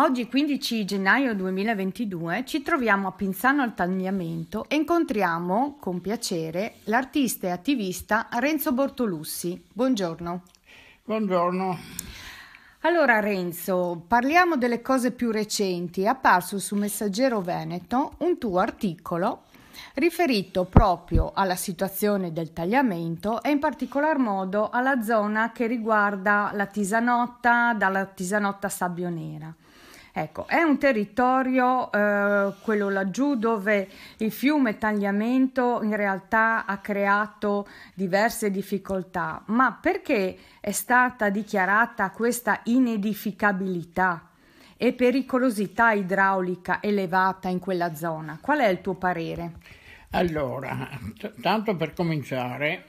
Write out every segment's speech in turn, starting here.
Oggi 15 gennaio 2022 ci troviamo a Pinzano al Tagliamento e incontriamo con piacere l'artista e attivista Renzo Bortolussi. Buongiorno. Buongiorno. Allora Renzo, parliamo delle cose più recenti. È apparso su Messaggero Veneto un tuo articolo riferito proprio alla situazione del tagliamento e in particolar modo alla zona che riguarda la Tisanotta dalla Tisanotta Sabbionera. Ecco, è un territorio, eh, quello laggiù, dove il fiume Tagliamento in realtà ha creato diverse difficoltà, ma perché è stata dichiarata questa inedificabilità e pericolosità idraulica elevata in quella zona? Qual è il tuo parere? Allora, t- tanto per cominciare,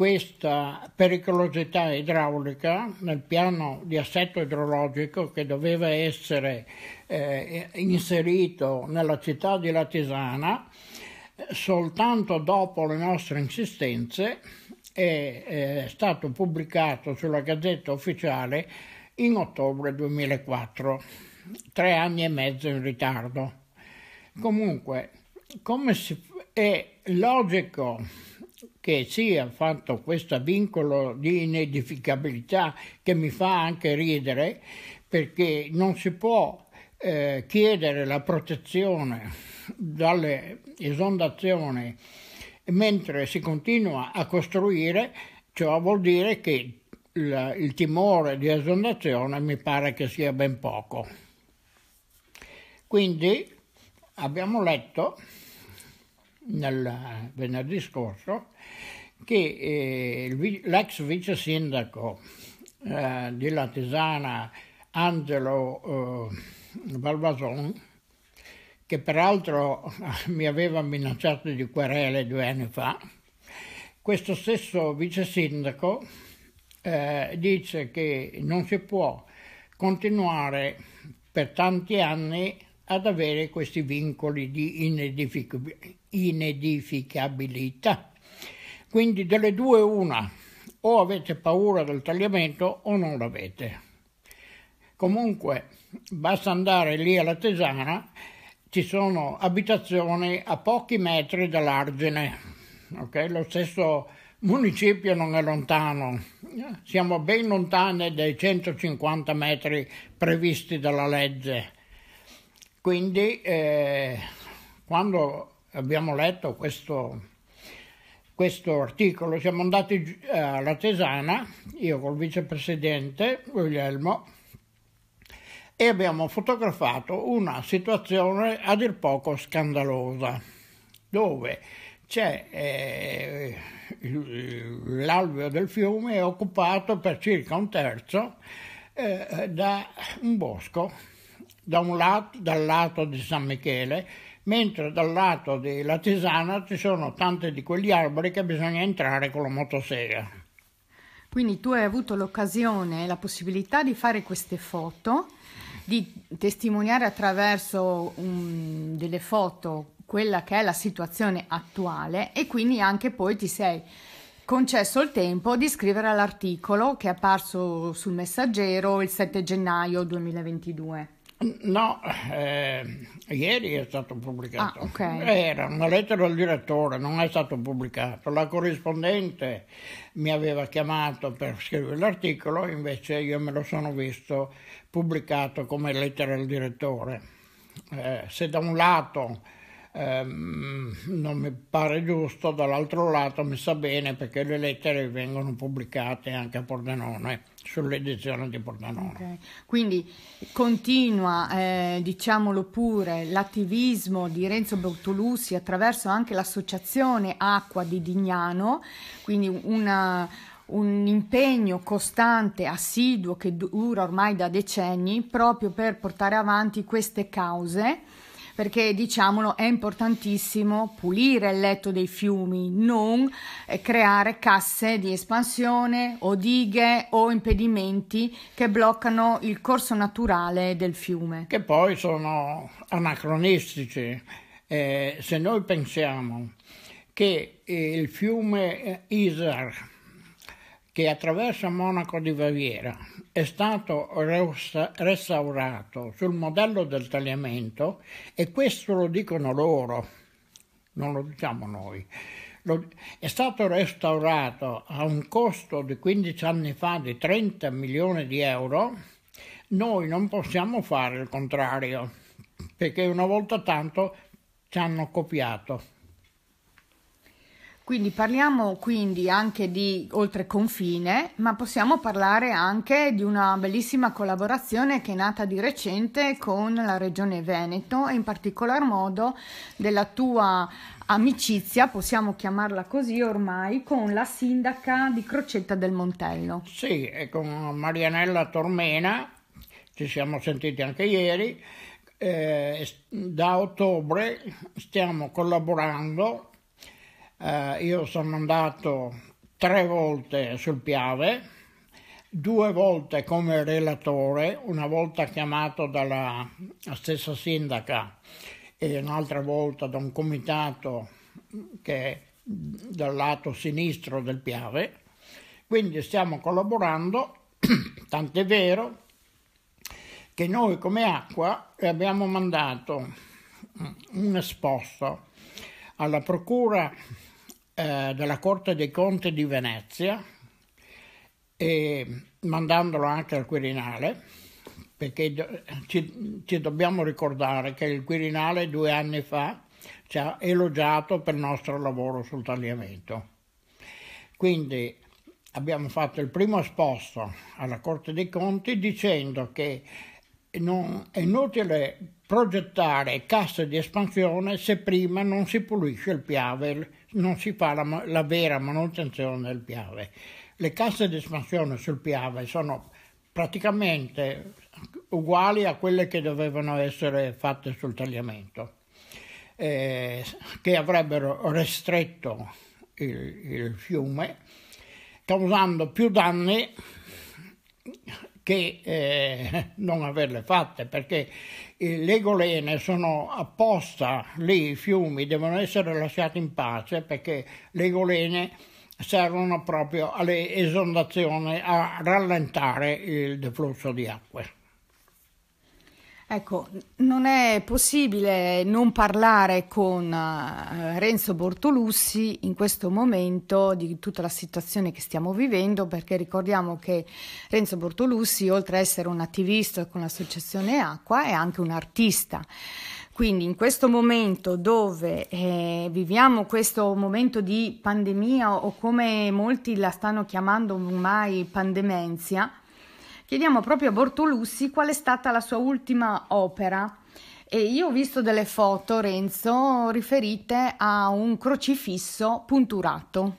questa pericolosità idraulica nel piano di assetto idrologico che doveva essere eh, inserito nella città di Latisana eh, soltanto dopo le nostre insistenze è, è eh, stato pubblicato sulla Gazzetta Ufficiale in ottobre 2004, tre anni e mezzo in ritardo. Comunque, come si, è logico che sia fatto questo vincolo di inedificabilità che mi fa anche ridere perché non si può eh, chiedere la protezione dalle esondazioni mentre si continua a costruire, ciò vuol dire che il, il timore di esondazione mi pare che sia ben poco. Quindi abbiamo letto nel, venerdì scorso che eh, l'ex vice sindaco eh, di Tesana Angelo eh, Balvason, che peraltro mi aveva minacciato di querele due anni fa, questo stesso vice sindaco eh, dice che non si può continuare per tanti anni ad avere questi vincoli di inedific- inedificabilità. Quindi delle due una, o avete paura del tagliamento o non l'avete. Comunque basta andare lì alla Tesana, ci sono abitazioni a pochi metri dall'argine, okay? lo stesso municipio non è lontano, siamo ben lontani dai 150 metri previsti dalla legge quindi eh, quando abbiamo letto questo, questo, articolo siamo andati eh, alla Tesana, io col vicepresidente Guglielmo, e abbiamo fotografato una situazione a dir poco scandalosa, dove c'è eh, l'alveo del fiume è occupato per circa un terzo eh, da un bosco da un lato, dal lato di San Michele, mentre dal lato della Tisana ci sono tanti di quegli alberi che bisogna entrare con la motosega. Quindi tu hai avuto l'occasione e la possibilità di fare queste foto, di testimoniare attraverso um, delle foto quella che è la situazione attuale e quindi anche poi ti sei concesso il tempo di scrivere l'articolo che è apparso sul messaggero il 7 gennaio 2022. No, eh, ieri è stato pubblicato. Ah, okay. Era una lettera al direttore, non è stato pubblicato. La corrispondente mi aveva chiamato per scrivere l'articolo, invece io me lo sono visto pubblicato come lettera al direttore. Eh, se da un lato Ehm, non mi pare giusto, dall'altro lato mi sa bene perché le lettere vengono pubblicate anche a Pordenone, sull'edizione di Pordenone. Okay. Quindi continua, eh, diciamolo pure, l'attivismo di Renzo Bortolussi attraverso anche l'associazione Acqua di Dignano, quindi una, un impegno costante, assiduo che dura ormai da decenni proprio per portare avanti queste cause perché diciamolo è importantissimo pulire il letto dei fiumi, non eh, creare casse di espansione o dighe o impedimenti che bloccano il corso naturale del fiume. Che poi sono anacronistici. Eh, se noi pensiamo che eh, il fiume eh, Isar che attraversa Monaco di Baviera è stato restaurato sul modello del tagliamento e questo lo dicono loro, non lo diciamo noi. è stato restaurato a un costo di 15 anni fa di 30 milioni di euro, noi non possiamo fare il contrario, perché una volta tanto ci hanno copiato. Quindi parliamo quindi anche di oltre confine, ma possiamo parlare anche di una bellissima collaborazione che è nata di recente con la Regione Veneto e in particolar modo della tua amicizia, possiamo chiamarla così ormai, con la sindaca di Crocetta del Montello. Sì, e con Marianella Tormena, ci siamo sentiti anche ieri, eh, da ottobre stiamo collaborando eh, io sono andato tre volte sul Piave, due volte come relatore, una volta chiamato dalla stessa sindaca e un'altra volta da un comitato che è dal lato sinistro del Piave. Quindi stiamo collaborando, tant'è vero che noi come acqua abbiamo mandato un esposto alla Procura eh, della Corte dei Conti di Venezia e mandandolo anche al Quirinale, perché ci, ci dobbiamo ricordare che il Quirinale due anni fa ci ha elogiato per il nostro lavoro sul tagliamento. Quindi abbiamo fatto il primo esposto alla Corte dei Conti dicendo che non, è inutile progettare casse di espansione se prima non si pulisce il piave, non si fa la, la vera manutenzione del piave. Le casse di espansione sul piave sono praticamente uguali a quelle che dovevano essere fatte sul tagliamento, eh, che avrebbero restretto il, il fiume, causando più danni che eh, non averle fatte, perché eh, le golene sono apposta lì, i fiumi devono essere lasciati in pace perché le golene servono proprio alle esondazioni a rallentare il deflusso di acqua. Ecco, non è possibile non parlare con eh, Renzo Bortolussi in questo momento di tutta la situazione che stiamo vivendo, perché ricordiamo che Renzo Bortolussi, oltre ad essere un attivista con l'associazione Acqua, è anche un artista. Quindi in questo momento dove eh, viviamo questo momento di pandemia o come molti la stanno chiamando ormai pandemenzia, chiediamo proprio a Bortolussi qual è stata la sua ultima opera. E io ho visto delle foto, Renzo, riferite a un crocifisso punturato.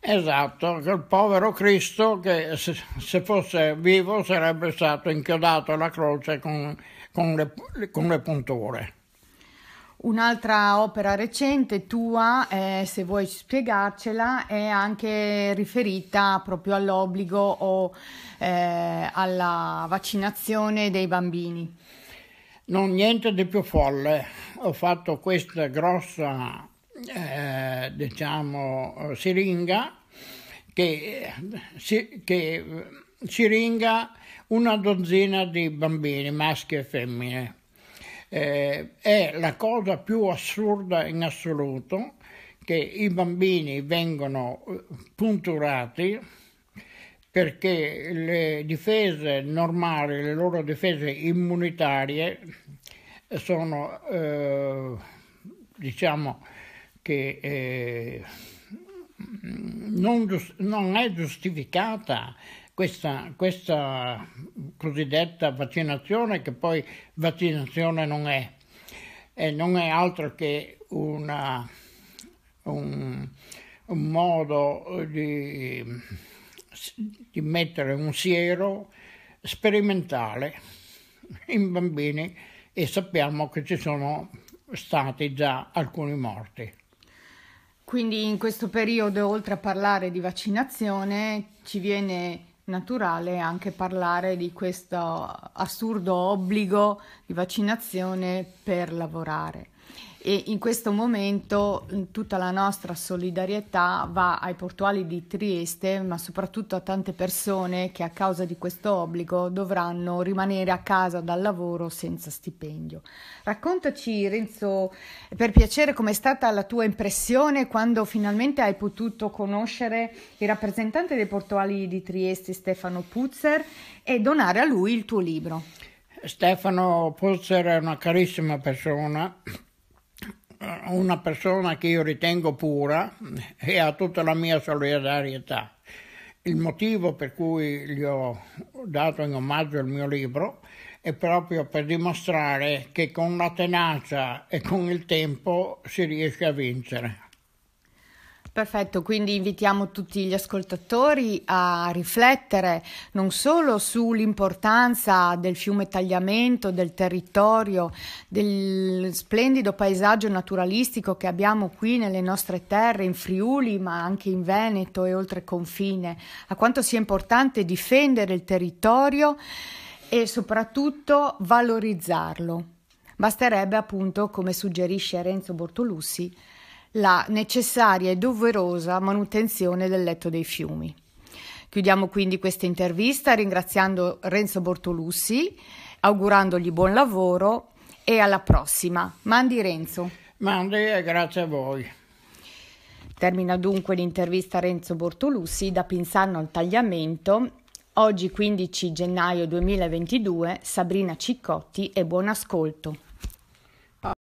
Esatto, quel povero Cristo che se, fosse vivo sarebbe stato inchiodato alla croce con, con, le, con le punture. Un'altra opera recente tua, eh, se vuoi spiegarcela, è anche riferita proprio all'obbligo o eh, alla vaccinazione dei bambini. Non niente di più folle. Ho fatto questa grossa, eh, diciamo, siringa che, si, che siringa una dozzina di bambini, maschi e femmine eh, è la cosa più assurda in assoluto che i bambini vengono eh, punturati perché le difese normali, le loro difese immunitarie sono eh, diciamo che eh, non, non è giustificata questa, questa cosiddetta vaccinazione, che poi vaccinazione non è, e non è altro che una, un, un modo di, di mettere un siero sperimentale in bambini e sappiamo che ci sono stati già alcuni morti. Quindi in questo periodo, oltre a parlare di vaccinazione, ci viene naturale anche parlare di questo assurdo obbligo di vaccinazione per lavorare e in questo momento mm, tutta la nostra solidarietà va ai portuali di Trieste, ma soprattutto a tante persone che a causa di questo obbligo dovranno rimanere a casa dal lavoro senza stipendio. Raccontaci Renzo per piacere com'è stata la tua impressione quando finalmente hai potuto conoscere il rappresentante dei portuali di Trieste Stefano Puzzer e donare a lui il tuo libro. Stefano Puzzer è una carissima persona una persona che io ritengo pura e ha tutta la mia solidarietà. Il motivo per cui gli ho dato in omaggio il mio libro è proprio per dimostrare che con la tenacia e con il tempo si riesce a vincere. Perfetto, quindi invitiamo tutti gli ascoltatori a riflettere non solo sull'importanza del fiume Tagliamento, del territorio, del splendido paesaggio naturalistico che abbiamo qui nelle nostre terre, in Friuli, ma anche in Veneto e oltre confine, a quanto sia importante difendere il territorio e soprattutto valorizzarlo. Basterebbe appunto, come suggerisce Renzo Bortolussi, la necessaria e doverosa manutenzione del letto dei fiumi. Chiudiamo quindi questa intervista ringraziando Renzo Bortolussi, augurandogli buon lavoro e alla prossima. Mandi Renzo. Mandi e grazie a voi. Termina dunque l'intervista a Renzo Bortolussi da Pinsano al Tagliamento. Oggi 15 gennaio 2022, Sabrina Ciccotti e buon ascolto.